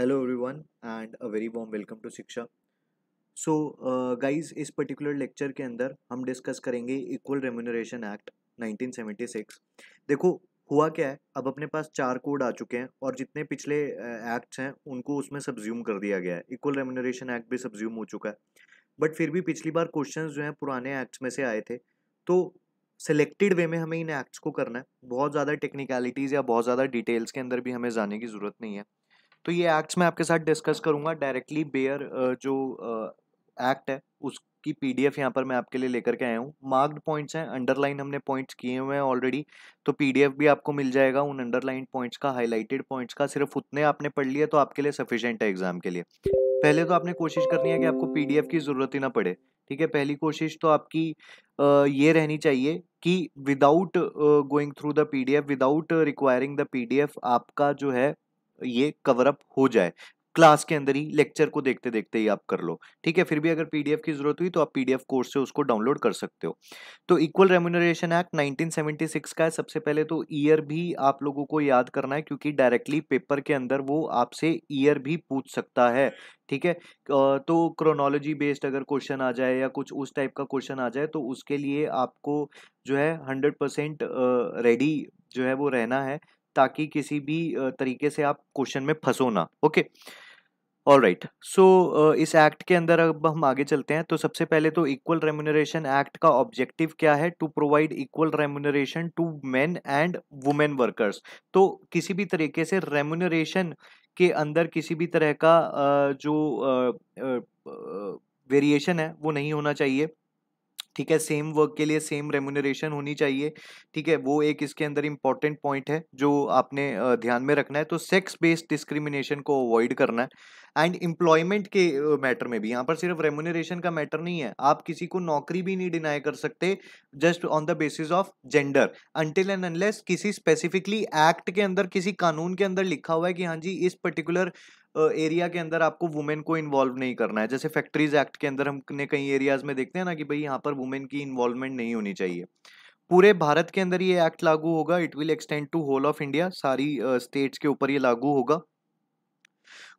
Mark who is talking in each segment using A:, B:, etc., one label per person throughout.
A: hello everyone and a very warm welcome to Shiksha so guys guys इस particular lecture के अंदर हम discuss करेंगे इक्वल रेम्यूनरेशन एक्ट 1976 देखो हुआ क्या है अब अपने पास चार कोड आ चुके हैं और जितने पिछले एक्ट्स uh, हैं उनको उसमें सब्ज्यूम कर दिया गया है इक्वल रेम्यूनरेशन एक्ट भी सब्ज्यूम हो चुका है बट फिर भी पिछली बार क्वेश्चन जो हैं पुराने एक्ट्स में से आए थे तो सेलेक्टेड वे में हमें इन एक्ट्स को करना है बहुत ज़्यादा टेक्निकलिटीज़ या बहुत ज़्यादा डिटेल्स के अंदर भी हमें जाने की ज़रूरत नहीं है तो ये एक्ट्स मैं आपके साथ डिस्कस करूंगा डायरेक्टली बेयर जो एक्ट है उसकी पीडीएफ डी यहाँ पर मैं आपके लिए लेकर के आया हूँ मार्क्ड पॉइंट्स हैं अंडरलाइन हमने पॉइंट्स किए हुए हैं ऑलरेडी तो पीडीएफ भी आपको मिल जाएगा उन अंडरलाइन पॉइंट्स का हाईलाइटेड पॉइंट्स का सिर्फ उतने आपने पढ़ लिए तो आपके लिए सफिशेंट है एग्जाम के लिए पहले तो आपने कोशिश करनी है कि आपको पी की ज़रूरत ही ना पड़े ठीक है पहली कोशिश तो आपकी ये रहनी चाहिए कि without going through the P without requiring the P D F आपका जो है ये कवर अप हो जाए क्लास के अंदर ही लेक्चर को देखते देखते ही आप कर लो ठीक है फिर भी अगर पीडीएफ की जरूरत हुई तो आप पीडीएफ कोर्स से उसको डाउनलोड कर सकते हो तो इक्वल रेमुनरेशन एक्ट 1976 का है सबसे पहले तो ईयर भी आप लोगों को याद करना है क्योंकि डायरेक्टली पेपर के अंदर वो आपसे ईयर भी पूछ सकता है ठीक है तो क्रोनोलॉजी बेस्ड अगर क्वेश्चन आ जाए या कुछ उस टाइप का क्वेश्चन आ जाए तो उसके लिए आपको जो है हंड्रेड परसेंट रेडी जो है वो रहना है ताकि किसी भी तरीके से आप क्वेश्चन में फंसो ना ओके ऑल राइट सो इस एक्ट के अंदर अब हम आगे चलते हैं तो सबसे पहले तो इक्वल रेम्यूनरेशन एक्ट का ऑब्जेक्टिव क्या है to provide equal remuneration to men and women workers तो किसी भी तरीके से रेम्यूनरेशन के अंदर किसी भी तरह का uh, जो वेरिएशन uh, uh, है वो नहीं होना चाहिए ठीक है सेम वर्क के लिए सेम रेमुनरेशन होनी चाहिए ठीक है वो एक इसके अंदर इंपॉर्टेंट पॉइंट है जो आपने ध्यान में रखना है तो सेक्स बेस्ड डिस्क्रिमिनेशन को अवॉइड करना है एंड एम्प्लॉयमेंट के मैटर में भी यहाँ पर सिर्फ रेमुनरेशन का मैटर नहीं है आप किसी को नौकरी भी नहीं डिनाई कर सकते just on the basis of gender until and unless किसी स्पेसिफिकली एक्ट के अंदर किसी कानून के अंदर लिखा हुआ है कि हाँ जी इस पर्टिकुलर एरिया के अंदर आपको वुमेन को इन्वॉल्व नहीं करना है जैसे फैक्ट्रीज एक्ट के अंदर हमने कई एरियाज में देखते हैं ना कि भाई यहाँ पर वुमेन की इन्वॉल्वमेंट नहीं होनी चाहिए पूरे भारत के अंदर ये एक्ट लागू होगा it will extend to whole of India सारी स्टेट्स uh, के ऊपर ये लागू होगा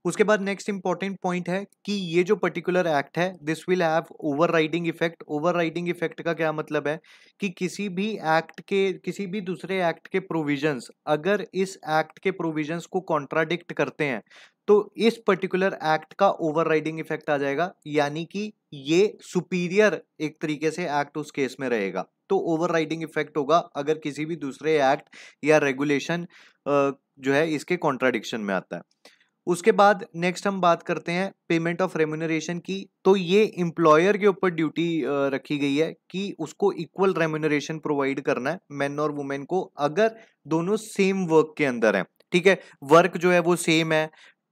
A: उसके बाद नेक्स्ट इंपॉर्टेंट पॉइंट है कि ये जो पर्टिकुलर एक्ट है this will have overriding effect overriding effect का क्या मतलब है कि किसी भी एक्ट के किसी भी दूसरे एक्ट के प्रोविजंस अगर इस एक्ट के प्रोविजंस को कॉन्ट्राडिक्ट करते हैं तो इस पर्टिकुलर एक्ट का ओवरराइडिंग इफेक्ट आ जाएगा यानी कि ये सुपीरियर एक तरीके से एक्ट उस केस में रहेगा तो ओवरराइडिंग इफेक्ट होगा अगर किसी भी दूसरे एक्ट या रेगुलेशन जो है इसके कॉन्ट्राडिक्शन में आता है उसके बाद नेक्स्ट हम बात करते हैं पेमेंट ऑफ रेम्यूनरेशन की तो ये एम्प्लॉयर के ऊपर ड्यूटी रखी गई है कि उसको इक्वल रेम्यूनरेशन प्रोवाइड करना है मैन और वुमेन को अगर दोनों सेम वर्क के अंदर हैं ठीक है वर्क जो है वो सेम है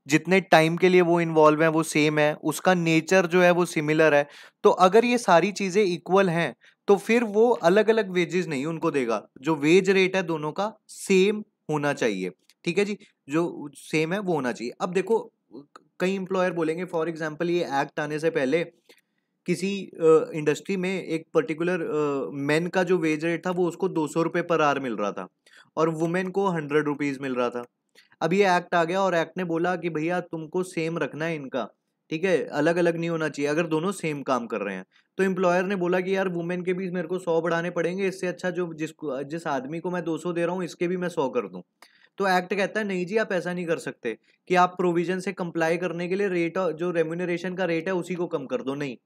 A: जितने टाइम के लिए वो इन्वॉल्व है वो सेम है उसका नेचर जो है वो सिमिलर है तो अगर ये सारी चीज़ें इक्वल हैं तो फिर वो अलग अलग वेजेस नहीं उनको देगा जो वेज रेट है दोनों का सेम होना चाहिए ठीक है जी जो सेम है वो होना चाहिए अब देखो कई इंप्लॉयर बोलेंगे फॉर एग्जाम्पल ये एक्ट आने से पहले किसी इंडस्ट्री में एक पर्टिकुलर मैन का जो वेज रेट था वो उसको दो सौ रुपये पर आवर मिल रहा था और वुमेन को हंड्रेड रुपीज़ मिल रहा था अब ये एक्ट आ गया और एक्ट ने बोला कि भैया तुमको सेम रखना है इनका ठीक है अलग अलग नहीं होना चाहिए अगर दोनों सेम काम कर रहे हैं तो एम्प्लॉयर ने बोला कि यार वुमेन के भी मेरे को सौ बढ़ाने पड़ेंगे इससे अच्छा जो जिस जिस आदमी को मैं दो सौ दे रहा हूँ इसके भी मैं सौ कर दूँ तो एक्ट कहता है नहीं जी आप ऐसा नहीं कर सकते कि आप प्रोविजन से कंप्लाई करने के लिए रेट जो रेम्यूनरेशन का रेट है उसी को कम कर दो नहीं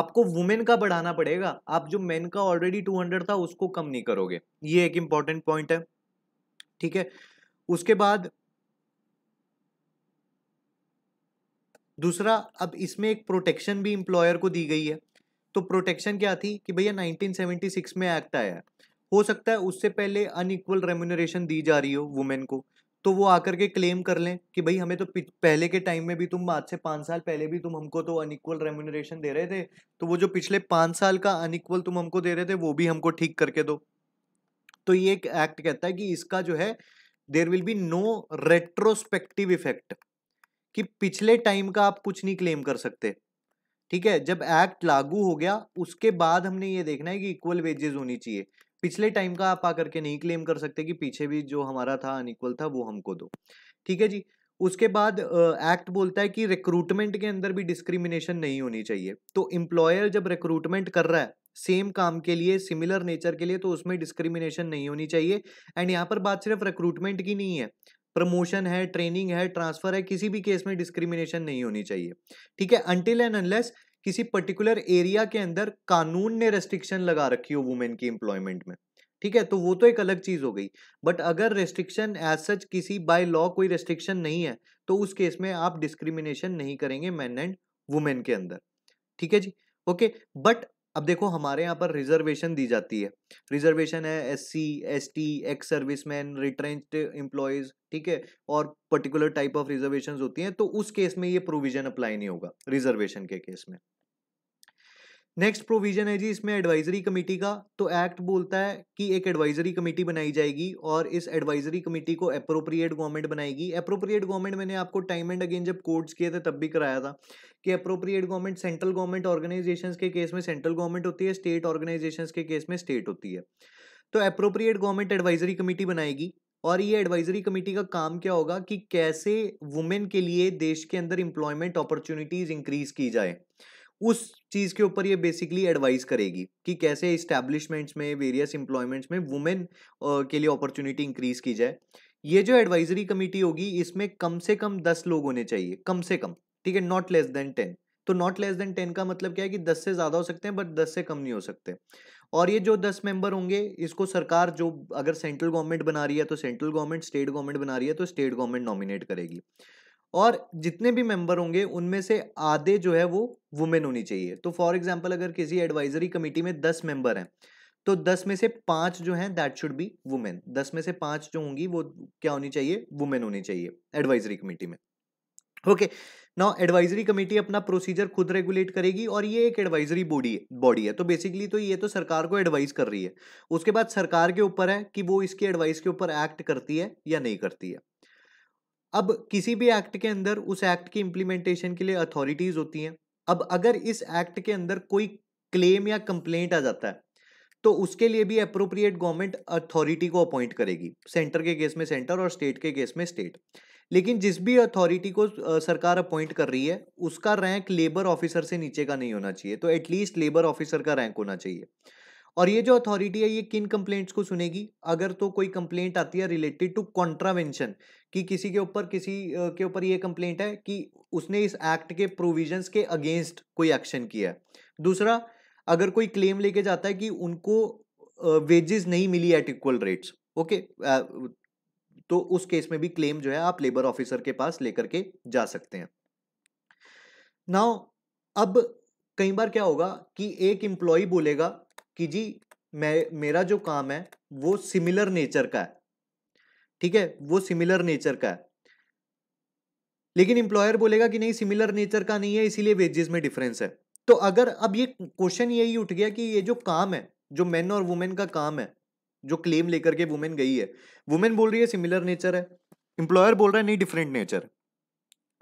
A: आपको वुमेन का बढ़ाना पड़ेगा आप जो मेन का ऑलरेडी टू हंड्रेड था उसको कम नहीं करोगे ये एक इम्पॉर्टेंट पॉइंट है ठीक है उसके बाद दूसरा अब इसमें एक प्रोटेक्शन भी इंप्लॉयर को दी गई है तो प्रोटेक्शन क्या थी कि भैया 1976 में एक्ट आया है हो सकता है उससे पहले अनइक्वल रेम्यूनरेशन दी जा रही हो वुमेन को तो वो आकर के क्लेम कर लें कि भाई हमें तो पहले के टाइम में भी तुम आज से पाँच साल पहले भी तुम हमको तो अनइक्वल रेम्यूनरेशन दे रहे थे तो वो जो पिछले पाँच साल का अनइक्वल तुम हमको दे रहे थे वो भी हमको ठीक करके दो तो ये एक एक्ट कहता है कि इसका जो है there will be no retrospective effect कि पिछले टाइम का आप कुछ नहीं क्लेम कर सकते ठीक है जब एक्ट लागू हो गया उसके बाद हमने ये देखना है कि इक्वल वेजेस होनी चाहिए पिछले टाइम का आप आकर के नहीं क्लेम कर सकते कि पीछे भी जो हमारा था अनइक्वल था वो हमको दो ठीक है जी उसके बाद एक्ट बोलता है कि रिक्रूटमेंट के अंदर भी डिस्क्रिमिनेशन नहीं होनी चाहिए तो एम्प्लॉयर जब रिक्रूटमेंट कर रहा है सेम काम के लिए सिमिलर नेचर के लिए तो उसमें डिस्क्रिमिनेशन नहीं होनी चाहिए एंड यहाँ पर बात सिर्फ रिक्रूटमेंट की नहीं है प्रमोशन है ट्रेनिंग है ट्रांसफर है किसी भी केस में डिस्क्रिमिनेशन नहीं होनी चाहिए ठीक है अनटिल एंड अनलेस किसी पर्टिकुलर एरिया के अंदर कानून ने रेस्ट्रिक्शन लगा रखी हो वुमेन की एम्प्लॉयमेंट में ठीक है तो वो तो एक अलग चीज हो गई बट अगर रेस्ट्रिक्शन एज सच किसी बाय लॉ कोई रेस्ट्रिक्शन नहीं है तो उस केस में आप डिस्क्रिमिनेशन नहीं करेंगे मैन एंड वुमेन के अंदर ठीक है जी ओके बट अब देखो हमारे यहाँ पर रिजर्वेशन दी जाती है रिजर्वेशन है S C S T ex serviceman retrenched employees ठीक है और पर्टिकुलर टाइप ऑफ रिजर्वेशन होती हैं तो उस केस में ये प्रोविजन अप्लाई नहीं होगा रिजर्वेशन के केस में नेक्स्ट प्रोविजन है जी इसमें एडवाइजरी कमेटी का तो एक्ट बोलता है कि एक एडवाइजरी कमेटी बनाई जाएगी और इस एडवाइजरी कमेटी को अप्रोप्रिएट गवर्नमेंट बनाएगी अप्रोप्रिएट गवर्नमेंट मैंने आपको टाइम एंड अगेन जब कोर्ट्स किए थे तब भी कराया था कि appropriate government central government organisation के केस में सेंट्रल गवर्नमेंट होती है स्टेट ऑर्गेनाइजेशन के केस में स्टेट होती है तो अप्रोप्रिएट गवर्नमेंट एडवाइजरी कमेटी बनाएगी और ये एडवाइजरी कमेटी का काम क्या होगा कि कैसे वुमेन के लिए देश के अंदर एम्प्लॉयमेंट अपॉर्चुनिटीज़ इंक्रीज़ की जाए उस चीज़ के ऊपर ये बेसिकली एडवाइस करेगी कि कैसे इस्टेब्लिशमेंट्स में वेरियस एम्प्लॉयमेंट्स में वुमेन के लिए अपॉर्चुनिटी इंक्रीज की जाए ये जो एडवाइजरी कमेटी होगी इसमें कम से कम दस लोग होने चाहिए कम से कम ठीक है नॉट लेस देन टेन तो नॉट लेस देन टेन का मतलब क्या है कि दस से ज़्यादा हो सकते हैं बट दस से कम नहीं हो सकते और ये जो दस मेंबर होंगे इसको सरकार जो अगर सेंट्रल गवर्नमेंट बना रही है तो सेंट्रल गवर्नमेंट स्टेट गवर्नमेंट बना रही है तो स्टेट गवर्नमेंट नॉमिनेट करेगी और जितने भी मेंबर होंगे उनमें से आधे जो है वो वुमेन होनी चाहिए तो फॉर एग्जाम्पल अगर किसी एडवाइजरी कमेटी में दस मेंबर हैं तो दस में से पांच जो हैं दैट शुड बी वुमेन दस में से पांच जो होंगी वो क्या होनी चाहिए वुमेन होनी चाहिए एडवाइजरी कमेटी में ओके नाउ एडवाइजरी कमेटी अपना प्रोसीजर खुद रेगुलेट करेगी और ये एक एडवाइजरी बॉडी बॉडी है तो बेसिकली तो ये तो सरकार को एडवाइज कर रही है उसके बाद सरकार के ऊपर है कि वो इसकी एडवाइस के ऊपर एक्ट करती है या नहीं करती है अब किसी भी एक्ट के अंदर उस एक्ट की इम्प्लीमेंटेशन के लिए अथॉरिटीज होती हैं अब अगर इस एक्ट के अंदर कोई क्लेम या कंप्लेंट आ जाता है तो उसके लिए भी अप्रोप्रिएट गवर्नमेंट अथॉरिटी को अपॉइंट करेगी सेंटर के केस में सेंटर और स्टेट के केस में स्टेट लेकिन जिस भी अथॉरिटी को सरकार अपॉइंट कर रही है उसका रैंक लेबर ऑफिसर से नीचे का नहीं होना चाहिए तो एटलीस्ट लेबर ऑफिसर का रैंक होना चाहिए और ये जो अथॉरिटी है ये किन कंप्लेंट्स को सुनेगी अगर तो कोई कंप्लेंट आती है रिलेटेड टू कॉन्ट्रावेंशन कि किसी के ऊपर किसी के ऊपर ये कंप्लेंट है कि उसने इस एक्ट के प्रोविजंस के अगेंस्ट कोई एक्शन किया है दूसरा अगर कोई क्लेम लेके जाता है कि उनको वेजेस नहीं मिली एट इक्वल रेट्स ओके तो उस केस में भी क्लेम जो है आप लेबर ऑफिसर के पास लेकर के जा सकते हैं नाउ अब कई बार क्या होगा कि एक एम्प्लॉय बोलेगा कि जी मैं मेरा जो काम है वो सिमिलर नेचर का है ठीक है वो सिमिलर नेचर का है लेकिन इंप्लॉयर बोलेगा कि नहीं सिमिलर नेचर का नहीं है इसीलिए वेजेस में डिफरेंस है तो अगर अब ये क्वेश्चन यही उठ गया कि ये जो काम है जो मेन और वुमेन का काम है जो क्लेम लेकर के वुमेन गई है वुमेन बोल रही है सिमिलर नेचर है इंप्लॉयर बोल रहा है नहीं डिफरेंट नेचर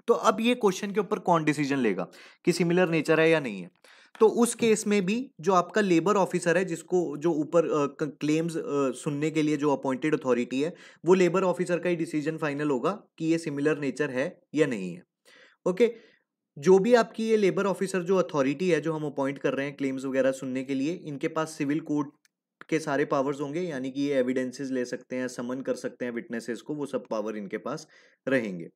A: तो अब ये क्वेश्चन के ऊपर कौन डिसीजन लेगा कि सिमिलर नेचर है या नहीं है तो उस केस में भी जो आपका लेबर ऑफिसर है जिसको जो ऊपर क्लेम्स सुनने के लिए जो अपॉइंटेड अथॉरिटी है वो लेबर ऑफिसर का ही डिसीजन फाइनल होगा कि ये सिमिलर नेचर है या नहीं है ओके okay, जो भी आपकी ये लेबर ऑफिसर जो अथॉरिटी है जो हम अपॉइंट कर रहे हैं क्लेम्स वगैरह सुनने के लिए इनके पास सिविल कोर्ट के सारे पावर्स होंगे यानी कि ये एविडेंसेस ले सकते हैं समन कर सकते हैं विटनेसेस को वो सब पावर इनके पास रहेंगे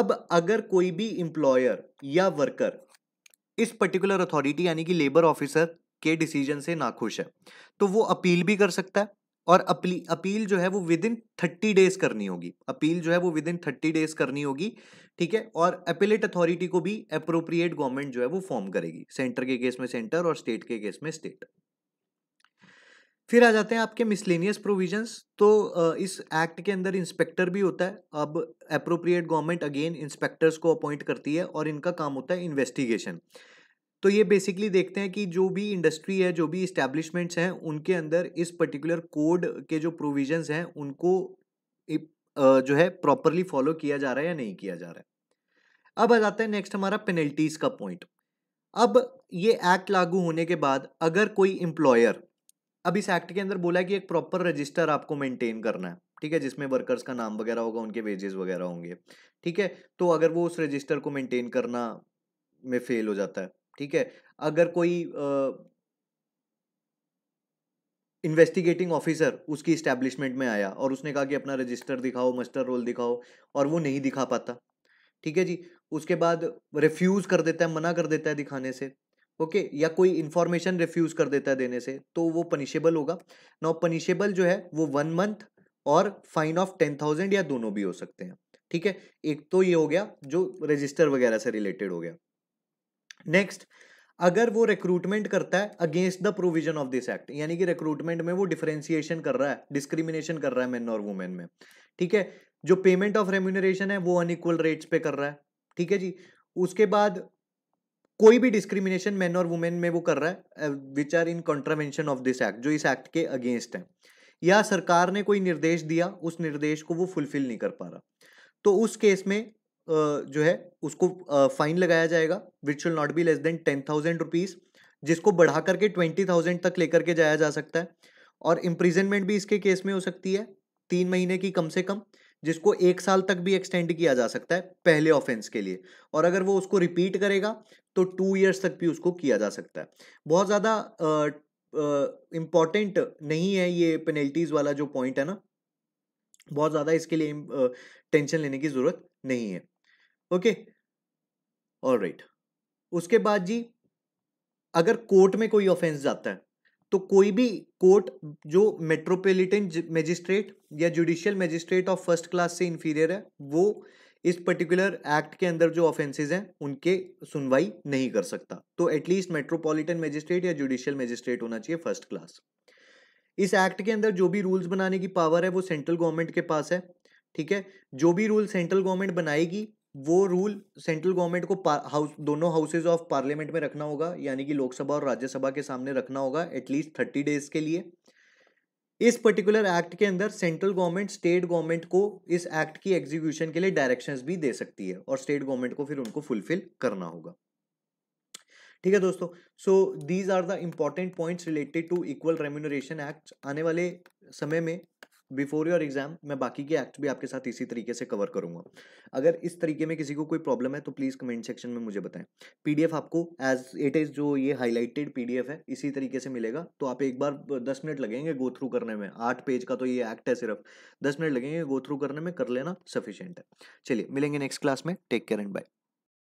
A: अब अगर कोई भी इंप्लॉयर या वर्कर इस पर्टिकुलर अथॉरिटी यानी कि लेबर ऑफिसर के डिसीजन से नाखुश है तो वो अपील भी कर सकता है और अपील अपील जो है वो विद इन थर्टी डेज करनी होगी अपील जो है वो विद इन थर्टी डेज करनी होगी ठीक है और अपीलेट अथॉरिटी को भी अप्रोप्रिएट गवर्नमेंट जो है वो फॉर्म करेगी सेंटर के केस में सेंटर और स्टेट के केस में स्टेट फिर आ जाते हैं आपके मिसलेनियस प्रोविजंस तो इस एक्ट के अंदर इंस्पेक्टर भी होता है अब अप्रोप्रिएट गवर्नमेंट अगेन इंस्पेक्टर्स को अपॉइंट करती है और इनका काम होता है इन्वेस्टिगेशन तो ये बेसिकली देखते हैं कि जो भी इंडस्ट्री है जो भी इस्टेब्लिशमेंट्स हैं उनके अंदर इस पर्टिकुलर कोड के जो प्रोविजंस हैं उनको जो है प्रॉपरली फॉलो किया जा रहा है या नहीं किया जा रहा है अब आ जाता है नेक्स्ट हमारा पेनल्टीज़ का पॉइंट अब ये एक्ट लागू होने के बाद अगर कोई एम्प्लॉयर अब इस एक्ट के अंदर बोला है कि एक प्रॉपर रजिस्टर आपको मेंटेन करना है ठीक है जिसमें वर्कर्स का नाम वगैरह होगा उनके वेजेस वगैरह होंगे ठीक है तो अगर वो उस रजिस्टर को मेंटेन करना में फेल हो जाता है ठीक है अगर कोई इन्वेस्टिगेटिंग uh, ऑफिसर उसकी इस्टेब्लिशमेंट में आया और उसने कहा कि अपना रजिस्टर दिखाओ मस्टर रोल दिखाओ और वो नहीं दिखा पाता ठीक है जी उसके बाद रिफ्यूज़ कर देता है मना कर देता है दिखाने से ओके okay, या कोई इन्फॉर्मेशन रिफ्यूज कर देता है देने से तो वो पनिशेबल होगा नाउ पनिशेबल जो है वो वन मंथ और फाइन ऑफ टेन थाउजेंड या दोनों भी हो सकते हैं ठीक है एक तो ये हो गया जो रजिस्टर वगैरह से रिलेटेड हो गया नेक्स्ट अगर वो रिक्रूटमेंट करता है against the provision of this act यानी कि रिक्रूटमेंट में वो डिफ्रेंसिएशन कर रहा है डिस्क्रिमिनेशन कर रहा है मैन और वुमेन में ठीक है जो पेमेंट ऑफ रेम्यूनरेशन है वो अनइक्वल रेट्स पे कर रहा है ठीक है जी उसके बाद कोई भी डिस्क्रिमिनेशन मैन और वुमेन में वो कर रहा है which are in contravention of this act जो इस एक्ट के अगेंस्ट है या सरकार ने कोई निर्देश दिया उस निर्देश को वो फुलफिल नहीं कर पा रहा तो उस केस में जो है उसको फाइन लगाया जाएगा which shall not be less than ten thousand rupees जिसको बढ़ा करके ट्वेंटी थाउजेंड तक लेकर के जाया जा सकता है और इम्प्रिजनमेंट भी इसके केस में हो सकती है तीन महीने की कम से कम जिसको एक साल तक भी एक्सटेंड किया जा सकता है पहले ऑफेंस के लिए और अगर वो उसको रिपीट करेगा तो टू ईयर्स तक भी उसको किया जा सकता है बहुत ज़्यादा इम्पॉर्टेंट नहीं है ये पेनल्टीज़ वाला जो पॉइंट है ना बहुत ज़्यादा इसके लिए टेंशन लेने की ज़रूरत नहीं है ओके ऑल राइट उसके बाद जी अगर कोर्ट में कोई ऑफेंस जाता है तो कोई भी कोर्ट जो मेट्रोपॉलिटन मजिस्ट्रेट या judicial magistrate of first class से इन्फीरियर है वो इस पर्टिकुलर एक्ट के अंदर जो ऑफेंसेज हैं उनके सुनवाई नहीं कर सकता तो एटलीस्ट मेट्रोपॉलिटन मजिस्ट्रेट या जुडिशियल मजिस्ट्रेट होना चाहिए फर्स्ट क्लास इस एक्ट के अंदर जो भी रूल्स बनाने की पावर है वो सेंट्रल गवर्नमेंट के पास है ठीक है जो भी रूल सेंट्रल गवर्नमेंट बनाएगी वो रूल सेंट्रल गवर्नमेंट को हाउस दोनों हाउसेज ऑफ पार्लियामेंट में रखना होगा यानी कि लोकसभा और राज्यसभा के सामने रखना होगा एटलीस्ट थर्टी डेज के लिए इस पर्टिकुलर एक्ट के अंदर सेंट्रल गवर्नमेंट स्टेट गवर्नमेंट को इस एक्ट की एग्जीक्यूशन के लिए डायरेक्शंस भी दे सकती है और स्टेट गवर्नमेंट को फिर उनको फुलफिल करना होगा ठीक है दोस्तों so these are the important points related to equal remuneration act आने वाले समय में बिफोर योर एग्जाम मैं बाकी के एक्ट भी आपके साथ इसी तरीके से कवर करूंगा अगर इस तरीके में किसी को कोई प्रॉब्लम है तो प्लीज़ कमेंट सेक्शन में मुझे बताएं पीडीएफ आपको एज इट इज़ जो ये हाईलाइटेड पीडीएफ है इसी तरीके से मिलेगा तो आप एक बार दस मिनट लगेंगे गो थ्रू करने में आठ पेज का तो ये एक्ट है सिर्फ दस मिनट लगेंगे गो थ्रू करने में कर लेना सफिशेंट है चलिए मिलेंगे नेक्स्ट क्लास में टेक केयर एंड बाय